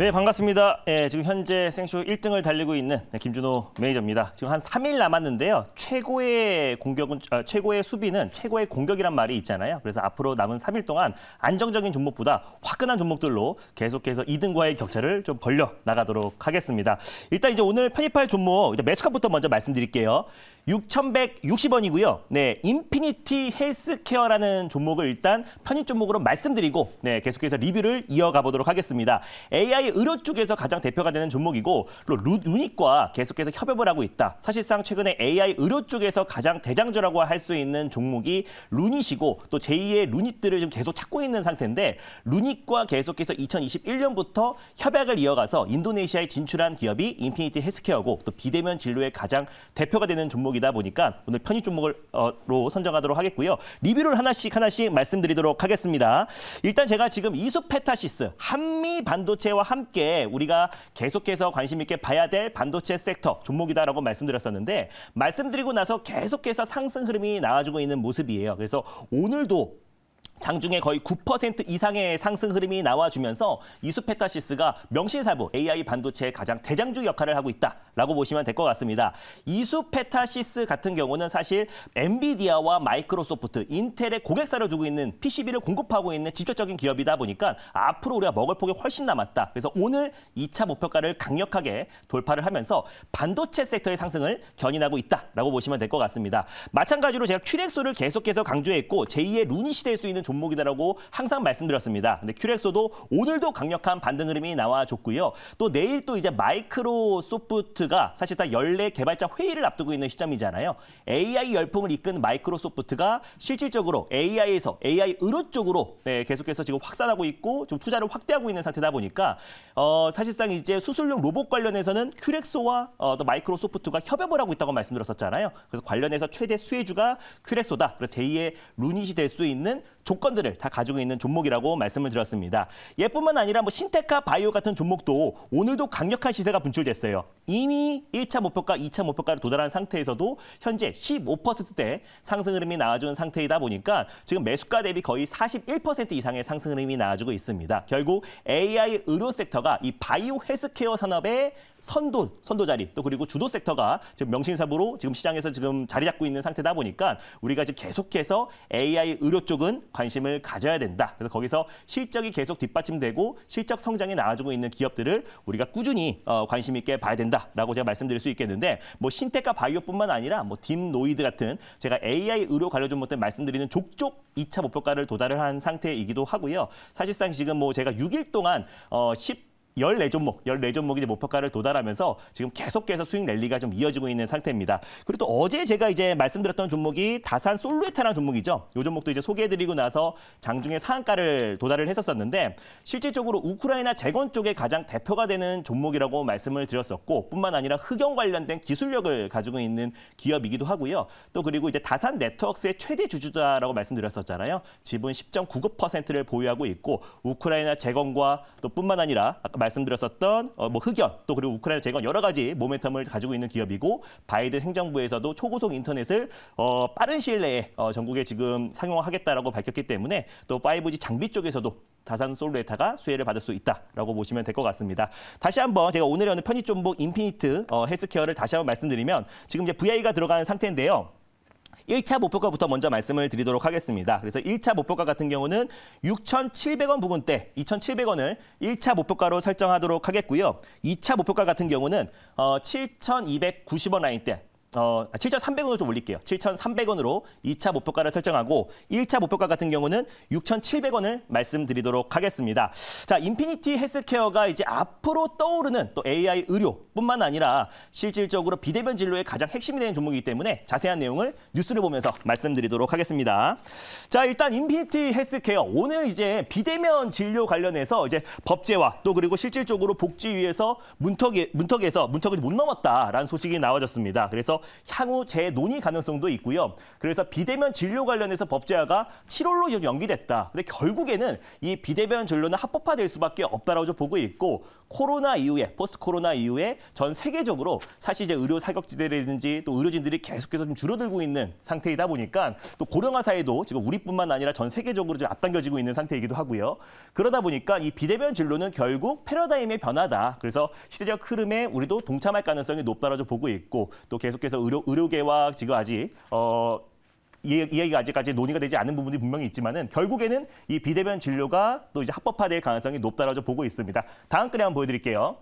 네, 반갑습니다. 예, 지금 현재 생쇼 1등을 달리고 있는 네, 김준호 매니저입니다. 지금 한 3일 남았는데요. 최고의 공격은 아, 최고의 수비는 최고의 공격이란 말이 있잖아요. 그래서 앞으로 남은 3일 동안 안정적인 종목보다 화끈한 종목들로 계속해서 2등과의 격차를 좀 벌려 나가도록 하겠습니다. 일단 이제 오늘 편입할 종목 이제 매수값부터 먼저 말씀드릴게요. 6,160원이고요. 네, 인피니티 헬스케어라는 종목을 일단 편입 종목으로 말씀드리고 네, 계속해서 리뷰를 이어가 보도록 하겠습니다. AI 의료 쪽에서 가장 대표가 되는 종목이고 루닉과 계속해서 협업을 하고 있다. 사실상 최근에 AI 의료 쪽에서 가장 대장주라고 할 수 있는 종목이 루닛이고 또 제2의 루닛들을 지 계속 찾고 있는 상태인데 루닛과 계속해서 2021년부터 협약을 이어가서 인도네시아에 진출한 기업이 인피니티 헬스케어고 또 비대면 진료의 가장 대표가 되는 종목이다 보니까 오늘 편입 종목으로 선정하도록 하겠고요. 리뷰를 하나씩 하나씩 말씀드리도록 하겠습니다. 일단 제가 지금 이소페타시스 한미 반도체와 한 함께 우리가 계속해서 관심 있게 봐야 될 반도체 섹터 종목이다라고 말씀드렸었는데 말씀드리고 나서 계속해서 상승 흐름이 나와주고 있는 모습이에요. 그래서 오늘도 장중에 거의 9% 이상의 상승 흐름이 나와주면서 이수페타시스가 명실사부 AI 반도체의 가장 대장주 역할을 하고 있다라고 보시면 될 것 같습니다. 이수페타시스 같은 경우는 사실 엔비디아와 마이크로소프트, 인텔의 고객사를 두고 있는 PCB를 공급하고 있는 직접적인 기업이다 보니까 앞으로 우리가 먹을 폭이 훨씬 남았다. 그래서 오늘 2차 목표가를 강력하게 돌파를 하면서 반도체 섹터의 상승을 견인하고 있다라고 보시면 될 것 같습니다. 마찬가지로 제가 큐렉소를 e 계속해서 강조했고 제2의 루니 시대일 수 있는 존목이다라고 항상 말씀드렸습니다. 근데 큐렉소도 오늘도 강력한 반등 흐름이 나와줬고요. 또 내일 또 이제 마이크로 소프트가 사실상 연례 개발자 회의를 앞두고 있는 시점이잖아요. AI 열풍을 이끈 마이크로소프트가 실질적으로 AI에서 AI 의료 쪽으로 네, 계속해서 지금 확산하고 있고 좀 투자를 확대하고 있는 상태다 보니까 어, 사실상 이제 수술용 로봇 관련해서는 큐렉소와 어, 또 마이크로소프트가 협업을 하고 있다고 말씀드렸었잖아요. 그래서 관련해서 최대 수혜주가 큐렉소다. 그래서 제2의 루닛이 될 수 있는 조건들을 다 가지고 있는 종목이라고 말씀을 드렸습니다. 얘뿐만 아니라 뭐 신테카 바이오 같은 종목도 오늘도 강력한 시세가 분출됐어요. 이미 1차 목표가 2차 목표가를 도달한 상태에서도 현재 15%대 상승 흐름이 나와준 상태이다 보니까 지금 매수가 대비 거의 41% 이상의 상승 흐름이 나와주고 있습니다. 결국 AI 의료 섹터가 이 바이오 헬스케어 산업의 선도, 선도 자리 또 그리고 주도 섹터가 지금 명신사부로 지금 시장에서 지금 자리 잡고 있는 상태다 보니까 우리가 지금 계속해서 AI 의료 쪽은 관심을 가져야 된다. 그래서 거기서 실적이 계속 뒷받침되고 실적 성장이 나와지고 있는 기업들을 우리가 꾸준히 어, 관심 있게 봐야 된다라고 제가 말씀드릴 수 있겠는데 뭐 신텍과 바이오뿐만 아니라 뭐 딥노이드 같은 제가 AI 의료 관련 전문 때 말씀드리는 족족 2차 목표가를 도달을 한 상태이기도 하고요. 사실상 지금 뭐 제가 6일 동안 어, 10 1 4 종목 1 4 종목이 이제 목표가를 도달하면서 지금 계속해서 수익 랠리가 좀 이어지고 있는 상태입니다. 그리고 또 어제 제가 이제 말씀드렸던 종목이 다산 솔루에타라는 종목이죠. 요 종목도 이제 소개해드리고 나서 장중에 상한가를 도달을 했었었는데 실질적으로 우크라이나 재건 쪽에 가장 대표가 되는 종목이라고 말씀을 드렸었고 뿐만 아니라 흑연 관련된 기술력을 가지고 있는 기업이기도 하고요. 또 그리고 이제 다산 네트워크스의 최대 주주다라고 말씀드렸었잖아요. 지분 10.99%를 보유하고 있고 우크라이나 재건과 또 뿐만 아니라 아까 말 말씀드렸었던 어, 뭐 흑연 또 그리고 우크라이나 재건 여러 가지 모멘텀을 가지고 있는 기업이고 바이든 행정부에서도 초고속 인터넷을 어, 빠른 시일 내에 어, 전국에 지금 상용화하겠다라고 밝혔기 때문에 또 5G 장비 쪽에서도 다산 솔루에타가 수혜를 받을 수 있다라고 보시면 될 것 같습니다. 다시 한번 제가 오늘 여는 편의점복 인피니트 어, 헬스케어를 다시 한번 말씀드리면 지금 이제 VI가 들어간 상태인데요. 1차 목표가부터 먼저 말씀을 드리도록 하겠습니다. 그래서 1차 목표가 같은 경우는 6,700원 부근대 2,700원을 1차 목표가로 설정하도록 하겠고요. 2차 목표가 같은 경우는 7,290원 어, 라인대 어, 7,300원으로 아, 좀 올릴게요. 7,300원으로 2차 목표가를 설정하고 1차 목표가 같은 경우는 6,700원을 말씀드리도록 하겠습니다. 자, 인피니티 헬스케어가 이제 앞으로 떠오르는 또 AI 의료뿐만 아니라 실질적으로 비대면 진료의 가장 핵심이 되는 종목이기 때문에 자세한 내용을 뉴스를 보면서 말씀드리도록 하겠습니다. 자, 일단 인피니티 헬스케어 오늘 이제 비대면 진료 관련해서 이제 법제화또 그리고 실질적으로 복지위에서 문턱에 문턱에서 문턱을 못 넘었다라는 소식이 나와졌습니다. 그래서 향후 재논의 가능성도 있고요. 그래서 비대면 진료 관련해서 법제화가 7월로 연기됐다. 근데 결국에는 이 비대면 진료는 합법화될 수밖에 없다라고 보고 있고 코로나 이후에 포스트 코로나 이후에 전 세계적으로 사실 이제 의료 사격지대라든지 또 의료진들이 계속해서 좀 줄어들고 있는 상태이다 보니까 또 고령화 사회도 지금 우리뿐만 아니라 전 세계적으로 좀 앞당겨지고 있는 상태이기도 하고요. 그러다 보니까 이 비대면 진로는 결국 패러다임의 변화다. 그래서 시대적 흐름에 우리도 동참할 가능성이 높다라고 보고 있고 또 계속해서 계속해서 의료, 의료계와 지금 아직 어, 이 이야기가 아직까지 논의가 되지 않은 부분이 분명히 있지만은 결국에는 이 비대면 진료가 또 이제 합법화될 가능성이 높다라고 보고 있습니다. 다음 글에 한번 보여드릴게요.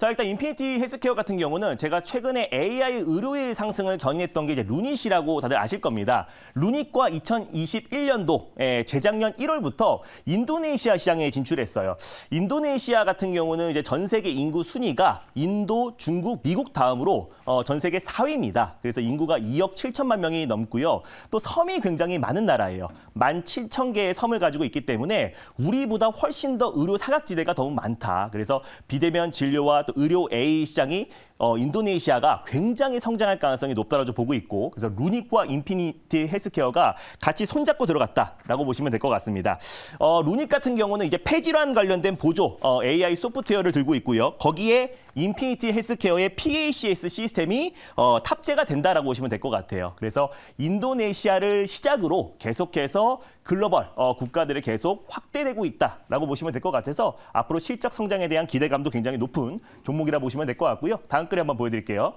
자 일단 인피니티 헬스케어 같은 경우는 제가 최근에 AI 의료의 상승을 견인했던 게 이제 루닛이라고 다들 아실 겁니다. 루닛과 2021년도 에, 예, 재작년 1월부터 인도네시아 시장에 진출했어요. 인도네시아 같은 경우는 이제 전 세계 인구 순위가 인도, 중국, 미국 다음으로 어, 전 세계 4위입니다. 그래서 인구가 2억 7천만 명이 넘고요. 또 섬이 굉장히 많은 나라예요. 1만 7천 개의 섬을 가지고 있기 때문에 우리보다 훨씬 더 의료 사각지대가 더 많다. 그래서 비대면 진료와 또 의료 A 시장이 어, 인도네시아가 굉장히 성장할 가능성이 높다라고 보고 있고 그래서 루닉과 인피니티 헬스케어가 같이 손잡고 들어갔다라고 보시면 될 것 같습니다. 어, 루닉 같은 경우는 이제 폐질환 관련된 보조 어, AI 소프트웨어를 들고 있고요. 거기에 인피니티 헬스케어의 PACS 시스템이 어, 탑재가 된다라고 보시면 될 것 같아요. 그래서 인도네시아를 시작으로 계속해서 글로벌 어, 국가들의 계속 확대되고 있다라고 보시면 될 것 같아서 앞으로 실적 성장에 대한 기대감도 굉장히 높은 종목이라 보시면 될 것 같고요. 다음 글에 한번 보여드릴게요.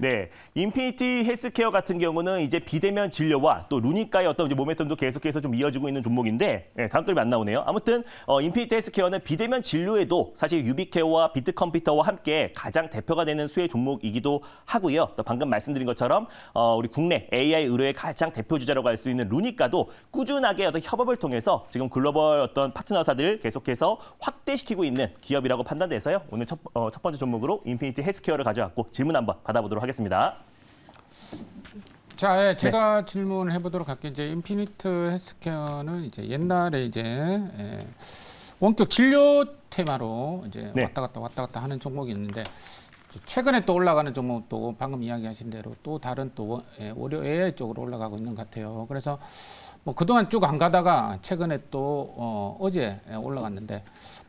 네, 인피니티 헬스케어 같은 경우는 이제 비대면 진료와 또 루니까의 어떤 모멘텀도 계속해서 좀 이어지고 있는 종목인데 네, 다음 달이 안 나오네요. 아무튼 어, 인피니티 헬스케어는 비대면 진료에도 사실 유비케어와 비트컴퓨터와 함께 가장 대표가 되는 수혜 종목이기도 하고요. 또 방금 말씀드린 것처럼 어, 우리 국내 AI 의료의 가장 대표 주자라고 할 수 있는 루니까도 꾸준하게 어떤 협업을 통해서 지금 글로벌 어떤 파트너사들을 계속해서 확대시키고 있는 기업이라고 판단돼서요. 오늘 첫, 어, 첫 번째 종목으로 인피니티 헬스케어를 가져왔고 질문 한번 받아보도록 하겠습니다. 하겠습니다. 자, 예, 제가 네. 질문 해보도록 할게요. 이제 인피니트 헬스케어는 이제 옛날에 이제 예, 원격 진료 테마로 이제 네. 왔다 갔다 왔다 갔다 하는 종목이 있는데 최근에 또 올라가는 종목 또 방금 이야기하신 대로 또 다른 또 예, 월요일 쪽으로 올라가고 있는 것 같아요. 그래서 뭐 그동안 쭉 안 가다가 최근에 또 어, 제 예, 올라갔는데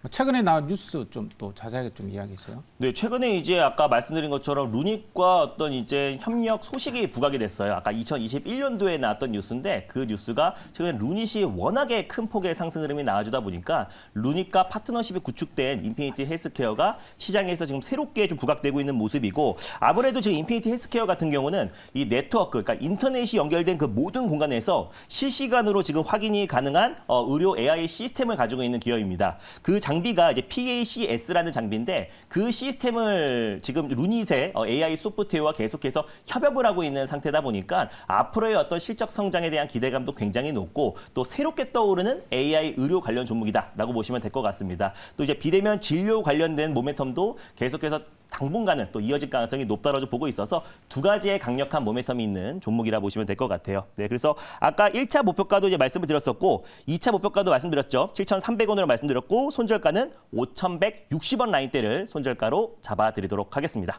뭐 최근에 나온 뉴스 좀 또 자세하게 좀 이야기 했어요 네, 최근에 이제 아까 말씀드린 것처럼 루닉과 어떤 이제 협력 소식이 부각이 됐어요. 아까 2021년도에 나왔던 뉴스인데 그 뉴스가 최근에 루닛이 워낙에 큰 폭의 상승 흐름이 나와주다 보니까 루닉과 파트너십이 구축된 인피니티 헬스케어가 시장에서 지금 새롭게 좀 부각되고 되고 있는 모습이고 아무래도 지금 인피니티 헬스케어 같은 경우는 이 네트워크, 그러니까 인터넷이 연결된 그 모든 공간에서 실시간으로 지금 확인이 가능한 어, 의료 AI 시스템을 가지고 있는 기업입니다. 그 장비가 이제 PACS라는 장비인데 그 시스템을 지금 루닛의 AI 어, 소프트웨어와 계속해서 협업을 하고 있는 상태다 보니까 앞으로의 어떤 실적 성장에 대한 기대감도 굉장히 높고 또 새롭게 떠오르는 AI 의료 관련 종목이다라고 보시면 될 것 같습니다. 또 이제 비대면 진료 관련된 모멘텀도 계속해서 당분간은 또 이어질 가능성이 높다라고 보고 있어서 두 가지의 강력한 모멘텀이 있는 종목이라 보시면 될 것 같아요. 네, 그래서 아까 1차 목표가도 이제 말씀을 드렸었고 2차 목표가도 말씀드렸죠. 7,300원으로 말씀드렸고 손절가는 5,160원 라인대를 손절가로 잡아드리도록 하겠습니다.